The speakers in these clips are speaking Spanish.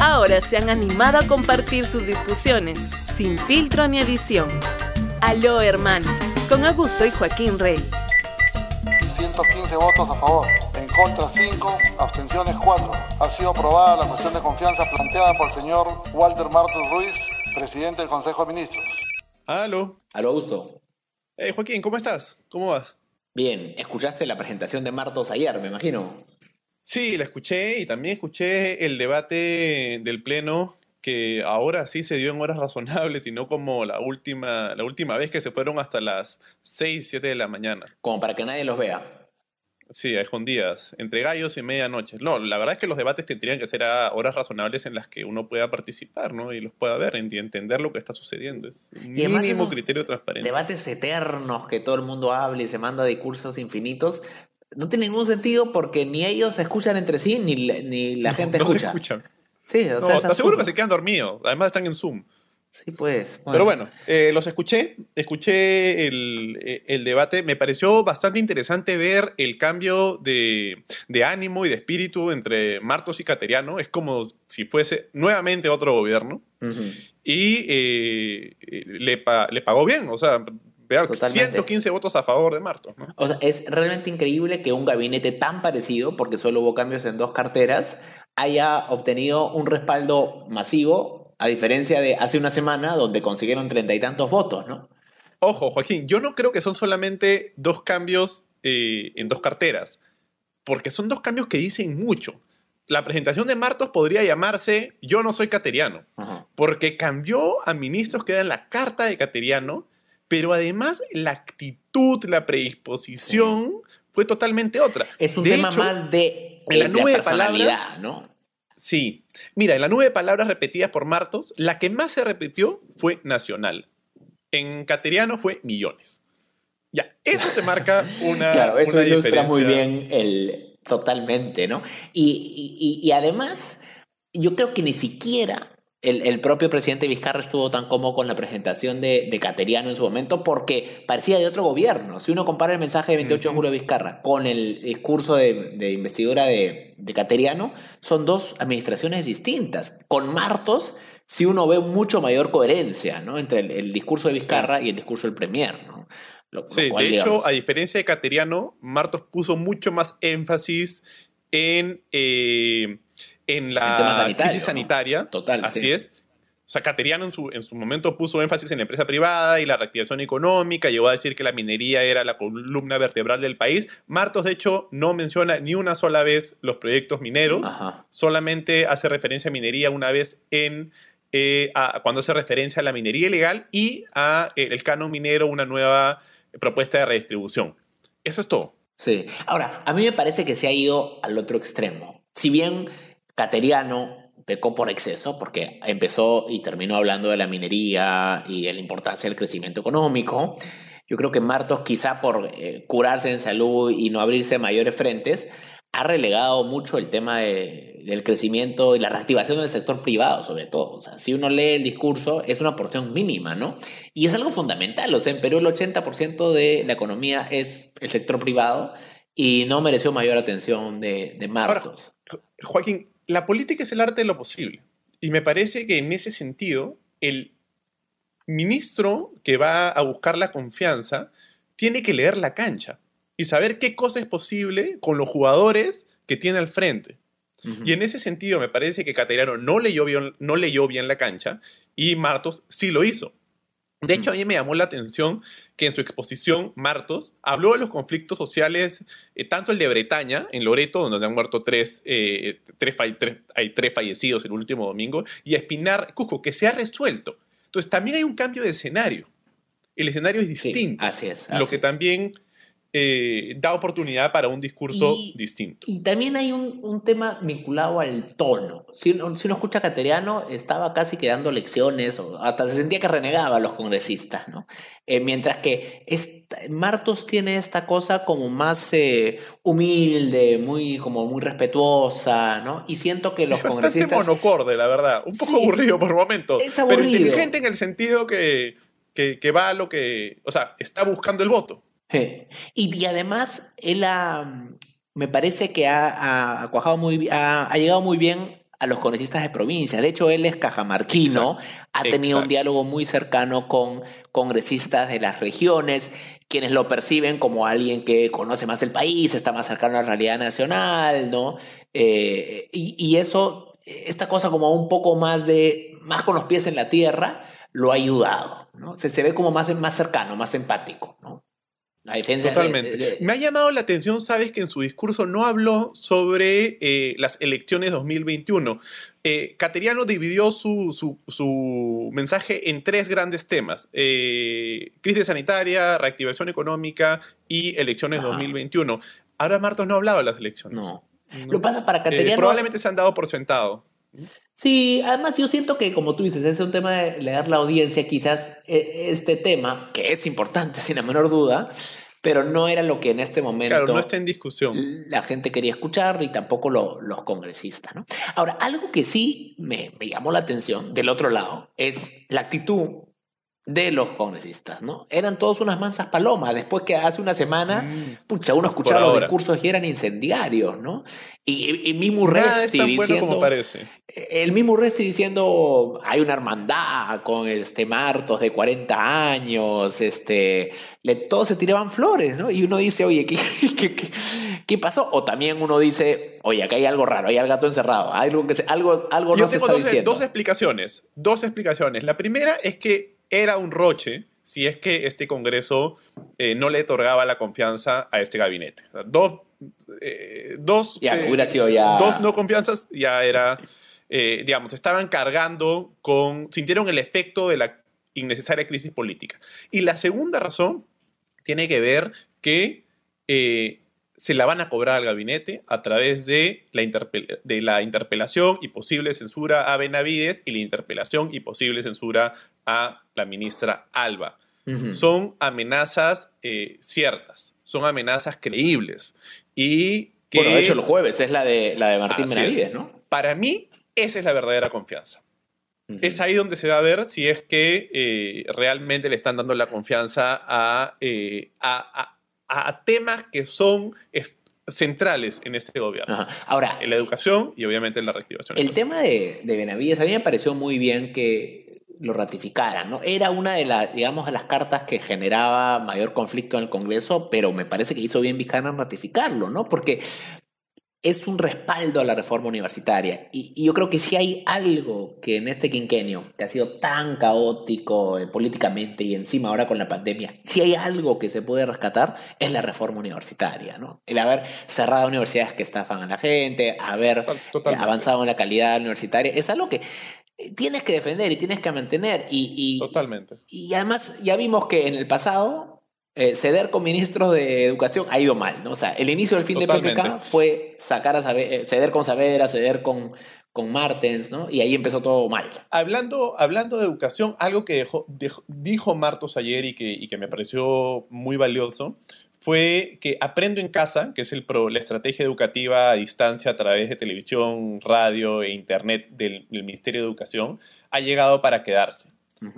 ahora se han animado a compartir sus discusiones, sin filtro ni edición. Aló, hermano, con Augusto y Joaquín Rey. 115 votos a favor, en contra 5, abstenciones 4. Ha sido aprobada la cuestión de confianza planteada por el señor Walter Martos Ruiz, presidente del Consejo de Ministros. Aló. Aló, Augusto. Hey, eh, Joaquín, ¿cómo estás? ¿Cómo vas? Bien, escuchaste la presentación de Martos ayer, me imagino. Sí, la escuché y también escuché el debate del Pleno que ahora sí se dio en horas razonables y no como la última, la última vez que se fueron hasta las 6, 7 de la mañana. Como para que nadie los vea. Sí, a escondidas, entre gallos y medianoche. No, la verdad es que los debates tendrían que ser a horas razonables en las que uno pueda participar, ¿no? Y los pueda ver, y entender lo que está sucediendo. Es y mínimo criterio de transparencia. Debates eternos que todo el mundo habla y se manda discursos infinitos, no tiene ningún sentido porque ni ellos se escuchan entre sí ni, la gente gente no Se escuchan. Sí, o no, sea, Seguro que se quedan dormidos. Además están en Zoom. Sí, pues. Pero bueno, eh, los escuché, escuché eh, el, debate. Me pareció bastante interesante ver el cambio de, ánimo y de espíritu entre Martos y Cateriano. Es como si fuese nuevamente otro gobierno. Y eh, le, le, pagó bien, o sea, 115 votos a favor de Martos. ¿no? O sea, es realmente increíble que un gabinete tan parecido, porque solo hubo cambios en dos carteras, haya obtenido un respaldo masivo, a diferencia de hace una semana, donde consiguieron treinta y tantos votos, ¿no? Ojo, Joaquín, yo no creo que son solamente dos cambios eh, en dos carteras, porque son dos cambios que dicen mucho. La presentación de Martos podría llamarse Yo no soy cateriano, porque cambió a ministros que eran la carta de cateriano pero además la actitud, la predisposición fue totalmente otra. Es un tema más de, la eh, nube de, palabras, ¿no? Sí. Mira, en la nube de palabras repetidas por Martos, la que más se repitió fue nacional. En cateriano fue millones. Ya, eso te marca una. claro, eso ilustra muy bien el. Totalmente, ¿no? Y, y además, yo creo que ni siquiera el, propio presidente Vizcarra estuvo tan cómodo con la presentación de, de Cateriano en su momento porque parecía de otro gobierno. Si uno compara el mensaje de 28 de julio de Vizcarra con el discurso de, de investidura de, de, Cateriano, son dos administraciones distintas. Con Martos, si uno ve mucho mayor coherencia ¿no? entre el, discurso de Vizcarra y el discurso del Premier. ¿no? de hecho, a diferencia de Cateriano, Martos puso mucho más énfasis en... Eh, en la crisis sanitaria. Total, así es. O sea, Cateriano en su, momento puso énfasis en la empresa privada y la reactivación económica, llegó a decir que la minería era la columna vertebral del país. Martos, de hecho, no menciona ni una sola vez los proyectos mineros, solamente hace referencia a minería una vez en eh, cuando hace referencia a la minería ilegal y a eh, el canon minero, una nueva propuesta de redistribución. Eso es todo. Sí. Ahora, a mí me parece que se ha ido al otro extremo. Si bien Cateriano pecó por exceso porque empezó y terminó hablando de la minería y de la importancia del crecimiento económico. Yo creo que Martos, quizá por eh, curarse en salud y no abrirse mayores frentes, ha relegado mucho el tema del crecimiento y la reactivación del sector privado, sobre todo. O sea, si uno lee el discurso, es una porción mínima, ¿no? Y es algo fundamental. O sea, en Perú el 80% de la economía es el sector privado y no mereció mayor atención de, Martos. Joaquín, la política es el arte de lo posible. Y me parece que en ese sentido, el ministro que va a buscar la confianza tiene que leer la cancha y saber qué cosa es posible con los jugadores que tiene al frente. Y en ese sentido me parece que Cateriano no leyó, bien, no leyó bien la cancha y Martos sí lo hizo. De hecho, a mí me llamó la atención que en su exposición, Martos, habló de los conflictos sociales, eh, tanto el de Bretaña, en Loreto, donde han muerto tres, eh, tres, hay tres fallecidos el último domingo, y a Espinar, Cusco, que se ha resuelto. Entonces, también hay un cambio de escenario. El escenario es distinto. así es. lo que también eh, da oportunidad para un discurso distinto. Y también hay un, tema vinculado al tono. Si, si uno escucha a Cateriano, estaba casi quedando dando lecciones, o hasta se sentía que renegaba a los congresistas, ¿no? Eh, mientras que Martos tiene esta cosa como más eh, humilde, muy, como muy respetuosa, ¿no? Y siento que los congresistas. es monocorde, la verdad. Un poco aburrido por momentos. Es aburrido. Pero inteligente en el sentido que, que va a lo que. O sea, está buscando el voto. Eh, y, y, además, él me parece que ha, ha, cuajado muy, ha, llegado muy bien a los congresistas de provincias. De hecho, él es cajamarquino, ha tenido un diálogo muy cercano con congresistas de las regiones, quienes lo perciben como alguien que conoce más el país, está más cercano a la realidad nacional, ¿no? Eh, y, y eso, esta cosa como un poco más de, más con los pies en la tierra, lo ha ayudado, ¿no? Se, se ve como más, más cercano, más empático, ¿no? Totalmente. Me ha llamado la atención, sabes, que en su discurso no habló sobre eh, las elecciones 2021. Eh, Cateriano dividió su, mensaje en tres grandes temas. Eh, crisis sanitaria, reactivación económica y elecciones 2021. Ahora Martos no ha hablado de las elecciones. Lo pasa para Cateriano. probablemente se han dado por sentado. Sí, además yo siento que como tú dices, es un tema de leer la audiencia, quizás e, este tema, que es importante sin la menor duda, pero no era lo que en este momento... no está en discusión. La gente quería escuchar y tampoco los congresistas, Ahora, algo que sí me, me llamó la atención del otro lado es la actitud de los congresistas, ¿no? Eran todos unas mansas palomas, después que hace una semana, mm. pucha, uno escuchaba los discursos y eran incendiarios, ¿no? Y, mismo mismo Resti diciendo... parece. Eh, el mismo Resti diciendo, hay una hermandad con este Martos de 40 años, este... Le, todos se tiraban flores, ¿no? Y uno dice, oye, ¿qué, qué, pasó? O también uno dice, oye, acá hay algo raro, hay al gato encerrado, algo que se, algo, algo Yo tengo dos, e, dos explicaciones, dos explicaciones. La primera es que era un roche si es que este Congreso eh, no le otorgaba la confianza a este gabinete. dos, eh, dos, eh, dos no confianzas ya era, digamos, estaban cargando con, sintieron el efecto de la innecesaria crisis política. Y la segunda razón tiene que ver que se la van a cobrar al gabinete a través de la, interpelación y posible censura a Benavides y la interpelación y posible censura a la ministra Alba. Son amenazas eh, ciertas, son amenazas creíbles. Y que, bueno, de hecho el jueves es la de, la de Martín Benavides, ¿no? Para mí, esa es la verdadera confianza. Es ahí donde se va a ver si es que eh, realmente le están dando la confianza a eh, a temas que son centrales en este gobierno. Ahora, en la educación y obviamente en la reactivación. El tema de, Benavides, a mí me pareció muy bien que lo ratificaran, ¿no? Era una de las, digamos, de las cartas que generaba mayor conflicto en el Congreso, pero me parece que hizo bien Vizcarra ratificarlo, ¿no? Porque es un respaldo a la reforma universitaria. Y, yo creo que si hay algo que en este quinquenio, que ha sido tan caótico eh, políticamente y encima ahora con la pandemia, si hay algo que se puede rescatar es la reforma universitaria, ¿no? El haber cerrado universidades que estafan a la gente, haber eh, avanzado en la calidad universitaria, es algo que eh, tienes que defender y tienes que mantener. Y, Totalmente. Y además ya vimos que en el pasado eh, ceder con ministros de educación ha ido mal, ¿no? O sea, el inicio del fin de PPK fue sacar a saber eh, ceder con Saavedra, ceder con, con Martens, ¿no? Y ahí empezó todo mal. Hablando, hablando de educación, algo que dijo Martos ayer y que, que me pareció muy valioso fue que Aprendo en Casa, que es el la estrategia educativa a distancia a través de televisión, radio e internet del Ministerio de Educación, ha llegado para quedarse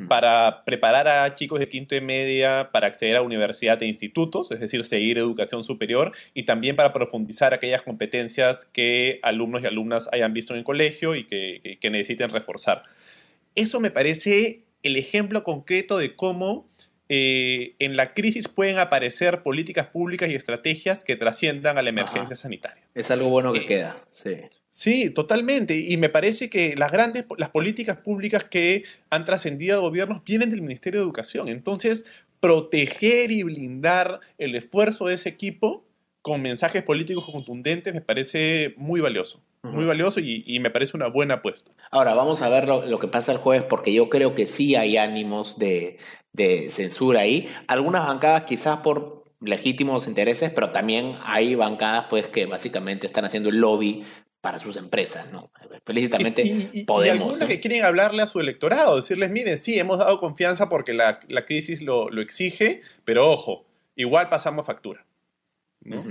para preparar a chicos de quinto y media para acceder a universidad e institutos, es decir, seguir educación superior, y también para profundizar aquellas competencias que alumnos y alumnas hayan visto en el colegio y que necesiten reforzar. Eso me parece el ejemplo concreto de cómo eh, en la crisis pueden aparecer políticas públicas y estrategias que trasciendan a la emergencia sanitaria. Es algo bueno que eh, queda, sí. Sí, totalmente. Y me parece que las grandes, las políticas públicas que han trascendido a gobiernos vienen del Ministerio de Educación. Entonces, proteger y blindar el esfuerzo de ese equipo con mensajes políticos contundentes me parece muy valioso muy valioso y, me parece una buena apuesta. Ahora, vamos a ver lo, que pasa el jueves porque yo creo que sí hay ánimos de, censura ahí. Algunas bancadas quizás por legítimos intereses, pero también hay bancadas pues que básicamente están haciendo el lobby para sus empresas, ¿no? Felicitamente y, podemos. Y algunas que quieren hablarle a su electorado, decirles, miren, sí, hemos dado confianza porque la, crisis lo, exige, pero ojo, igual pasamos factura. ¿no?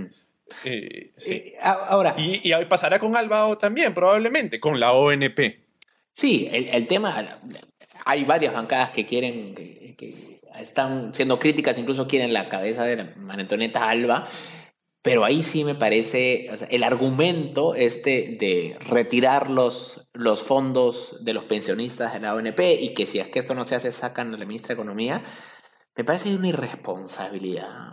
Eh, eh, ahora. Y, y, pasará con Albao también, probablemente, con la ONP. Sí, el, tema. Hay varias bancadas que quieren. Que, están siendo críticas, incluso quieren la cabeza de la Alba. Pero ahí sí me parece, el argumento este de retirar los, los fondos de los pensionistas de la ONP y que si es que esto no se hace sacan a la ministra de Economía, me parece una irresponsabilidad.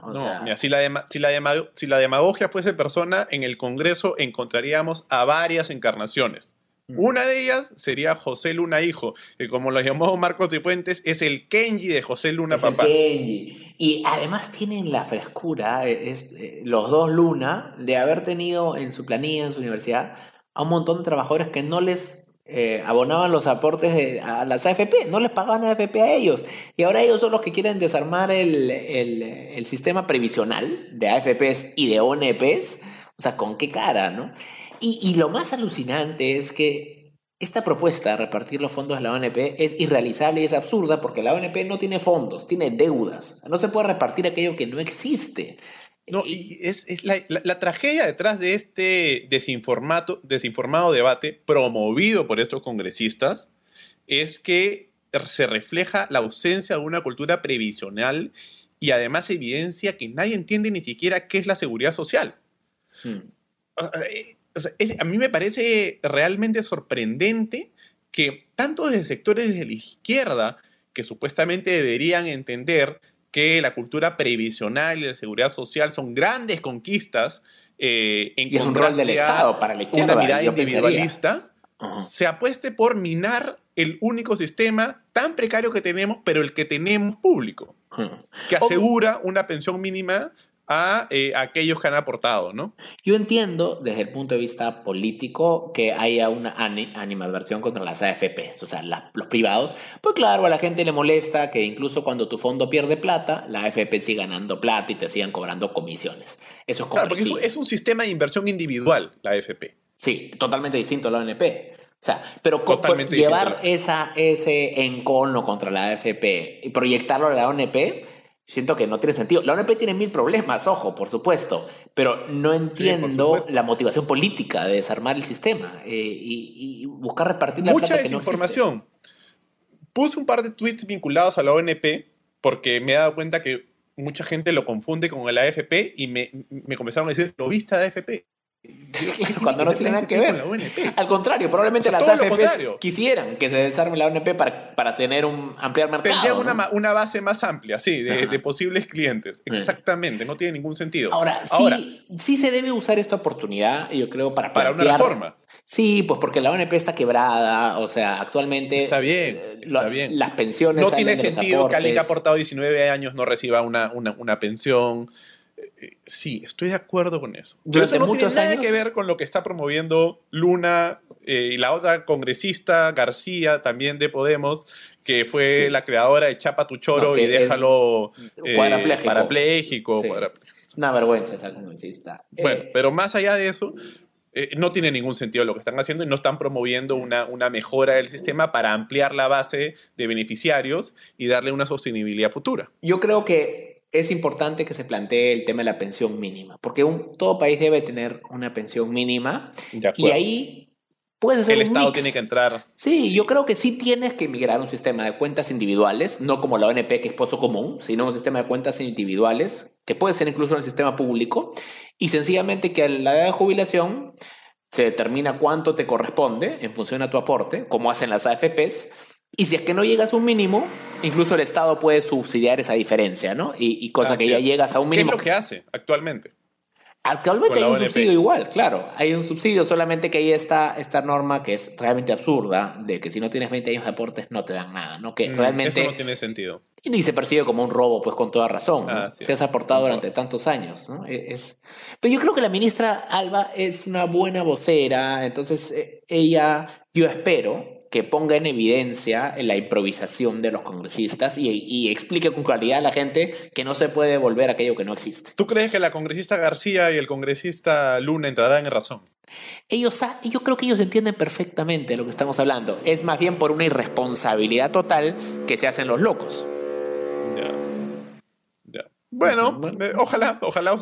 si la, si, la demagogia fuese persona, en el Congreso encontraríamos a varias encarnaciones. Mm. Una de ellas sería José Luna Hijo, que como lo llamó Marcos de Fuentes, es el Kenji de José Luna Papá. Y además tienen la frescura, eh, eh, los dos Luna, de haber tenido en su planilla, en su universidad, a un montón de trabajadores que no les eh, abonaban los aportes a las AFP, no les pagaban AFP a ellos. Y ahora ellos son los que quieren desarmar el, sistema previsional de AFPs y de ONPs. O sea, ¿con qué cara, no? Y, y lo más alucinante es que esta propuesta de repartir los fondos a la ONP es irrealizable y es absurda porque la ONP no tiene fondos, tiene deudas. No se puede repartir aquello que no existe. No, y es, la, tragedia detrás de este desinformato, desinformado debate promovido por estos congresistas es que se refleja la ausencia de una cultura previsional y además evidencia que nadie entiende ni siquiera qué es la seguridad social. Hmm. Eh, a mí me parece realmente sorprendente que tanto desde sectores de la izquierda, que supuestamente deberían entender que la cultura previsional y la seguridad social son grandes conquistas en eh, y un rol del para la izquierda, una mirada individualista, se apueste por minar el único sistema tan precario que tenemos, pero el que tenemos público, que asegura una pensión mínima eh, a aquellos que han aportado, ¿no? Yo entiendo desde el punto de vista político que haya una animadversión contra las AFPs, o sea, los privados. Pues claro, a la gente le molesta que incluso cuando tu fondo pierde plata, la AFP sigue ganando plata y te sigan cobrando comisiones. Eso es Claro, porque es un, sistema de inversión individual, la AFP. Sí, totalmente distinto a la ONP. O sea, pero llevar ese encono contra la AFP y proyectarlo a la ONP Siento que no tiene sentido. La ONP tiene mil problemas, ojo, por supuesto, pero no entiendo la motivación política de desarmar el sistema eh, y, buscar repartir la Mucha plata desinformación. Puse un par de tweets vinculados a la ONP porque me he dado cuenta que mucha gente lo confunde con el AFP y me, comenzaron a decir, ¿lo de AFP? cuando no tienen que ver. Al contrario, probablemente las quisieran que se desarme la ONP para, para tener un ampliar mercado. Tendría una, una, base más amplia, sí, de, posibles clientes. Exactamente, no tiene ningún sentido. Ahora, sí, sí, se debe usar esta oportunidad, yo creo, para Para una reforma. Sí, pues porque la ONP está quebrada, o sea, actualmente... Está bien, eh, está bien. Las pensiones... No tiene sentido que alguien que ha aportado 19 años no reciba una, una, una pensión. Sí, estoy de acuerdo con eso. Pero eso no tiene nada que ver con lo que está promoviendo Luna eh, y la otra congresista, García, también de Podemos, que fue la creadora de Chapa tu choro y déjalo parapléjico. Eh, una vergüenza esa congresista. Eh, bueno, pero más allá de eso, no tiene ningún sentido lo que están haciendo y no están promoviendo una mejora del sistema para ampliar la base de beneficiarios y darle una sostenibilidad futura. Yo creo que es importante que se plantee el tema de la pensión mínima, porque un, todo país debe tener una pensión mínima. y ahí puedes hacer... El Estado tiene que entrar. Sí, yo creo que sí tienes que migrar a un sistema de cuentas individuales, no como la ONP que es pozo común, sino un sistema de cuentas individuales, que puede ser incluso en el sistema público, y sencillamente que a la edad de jubilación se determina cuánto te corresponde en función a tu aporte, como hacen las AFPs y si es que no llegas a un mínimo, incluso el Estado puede subsidiar esa diferencia, ¿no? Y, y cosa que ya llegas a un mínimo. ¿Qué es lo que hace actualmente? Actualmente hay un subsidio igual, claro. Hay un subsidio, solamente que ahí está esta norma que es realmente absurda, de que si no tienes 20 años de aportes no te dan nada, ¿no? Que mm, realmente... Eso no tiene sentido. Y se percibe como un robo, pues con toda razón. Si has aportado durante tantos años, ¿no? E, es... Pero yo creo que la ministra Alba es una buena vocera, entonces eh, ella, yo espero, que ponga en evidencia la improvisación de los congresistas y, explique con claridad a la gente que no se puede devolver aquello que no existe. ¿Tú crees que la congresista García y el congresista Luna entrarán en razón? Ellos, yo creo que ellos entienden perfectamente lo que estamos hablando. Es más bien por una irresponsabilidad total que se hacen los locos. Bueno, eh, ojalá, ojalá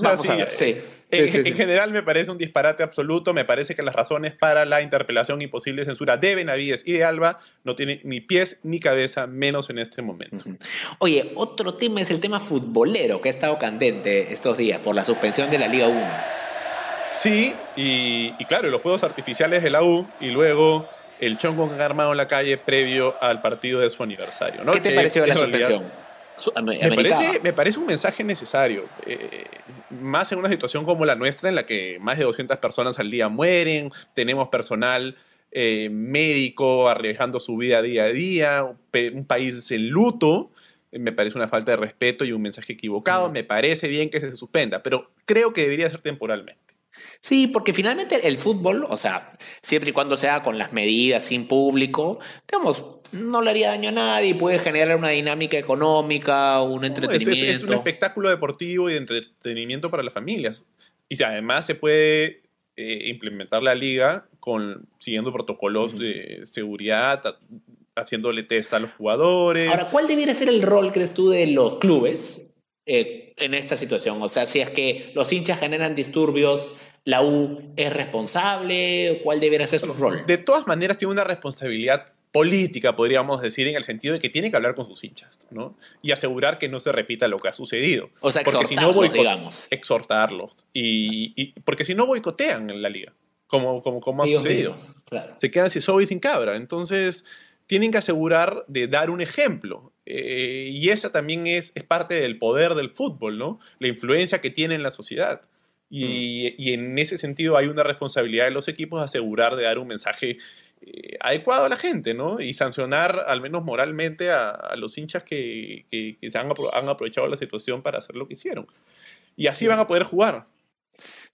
En, general me parece un disparate absoluto, me parece que las razones para la interpelación imposible posible censura de Benavides y de Alba no tienen ni pies ni cabeza, menos en este momento. Oye, otro tema es el tema futbolero que ha estado candente estos días por la suspensión de la Liga 1. Sí, y, claro, los fuegos artificiales de la U y luego el chongo que armado en la calle previo al partido de su aniversario. ¿no? ¿Qué te pareció la suspensión? Me parece, me parece, un mensaje necesario, eh, más en una situación como la nuestra, en la que más de 200 personas al día mueren, tenemos personal eh, médico arriesgando su vida día a día, un país en luto, eh, me parece una falta de respeto y un mensaje equivocado, mm. me parece bien que se suspenda, pero creo que debería ser temporalmente. Sí, porque finalmente el fútbol, o sea, siempre y cuando sea con las medidas, sin público, digamos, no le haría daño a nadie, puede generar una dinámica económica, un entretenimiento. es, un espectáculo deportivo y de entretenimiento para las familias. Y además se puede eh, implementar la liga con, siguiendo protocolos de seguridad, haciéndole test a los jugadores. Ahora, ¿cuál debiera ser el rol, crees tú, de los clubes eh, en esta situación? O sea, si es que los hinchas generan disturbios la U es responsable, o cuál debería ser su rol. De todas maneras, tiene una responsabilidad política, podríamos decir, en el sentido de que tiene que hablar con sus hinchas, ¿no? Y asegurar que no se repita lo que ha sucedido. O sea, Exhortarlos. Y, porque si no boicotean en la liga, como, como, como ha sucedido. Se quedan sin sobo y sin cabra. Entonces, tienen que asegurar de dar un ejemplo. Eh, y esa también es, es parte del poder del fútbol, ¿no? La influencia que tiene en la sociedad. Y, en ese sentido hay una responsabilidad de los equipos de asegurar de dar un mensaje eh, adecuado a la gente, ¿no? Y sancionar, al menos moralmente, a, los hinchas que, que, se han, han, aprovechado la situación para hacer lo que hicieron. Y así van a poder jugar.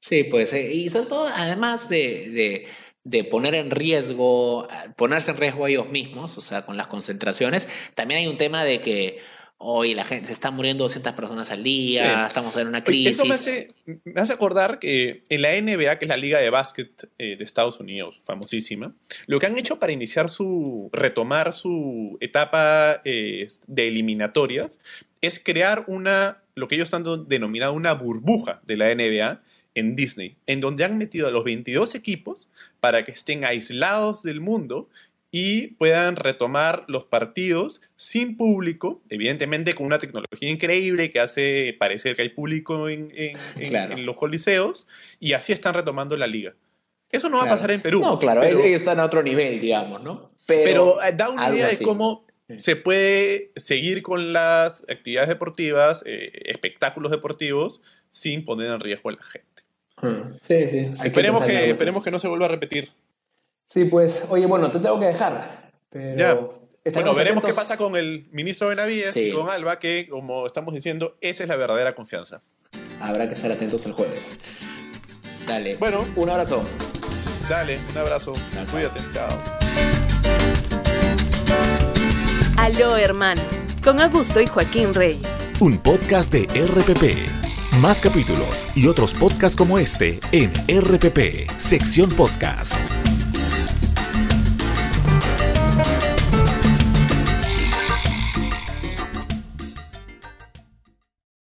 Sí, pues, eh, y sobre todo, además de, de de poner en riesgo, eh, ponerse en riesgo a ellos mismos, o sea, con las concentraciones. También hay un tema de que hoy la gente se está muriendo 200 personas al día, estamos en una crisis. Eso me hace, acordar que en la NBA, que es la liga de básquet eh, de Estados Unidos, famosísima, lo que han hecho para iniciar su, retomar su etapa eh, de eliminatorias es crear una, lo que ellos están denominado una burbuja de la NBA en Disney, en donde han metido a los 22 equipos para que estén aislados del mundo y puedan retomar los partidos sin público, evidentemente con una tecnología increíble que hace parecer que hay público en, los coliseos, y así están retomando la liga. Eso no va a pasar en Perú. No, claro, pero, ellos están a otro nivel, digamos, ¿no? Pero, eh, da una idea de cómo se puede seguir con las actividades deportivas, eh, espectáculos deportivos, sin poner en riesgo a la gente. Hmm. Esperemos que, esperemos que no se vuelva a repetir. Sí, pues, oye, bueno, te tengo que dejar. ya. Bueno, veremos qué pasa con el ministro Benavides y con Alba, que, como estamos diciendo, esa es la verdadera confianza. Habrá que estar atentos el jueves. Dale. Bueno. Un abrazo. Dale, un abrazo. Cuídate. Chao. Aló, hermano. Con Augusto y Joaquín Rey. Un podcast de RPP. Más capítulos y otros podcasts como este en RPP, sección podcast.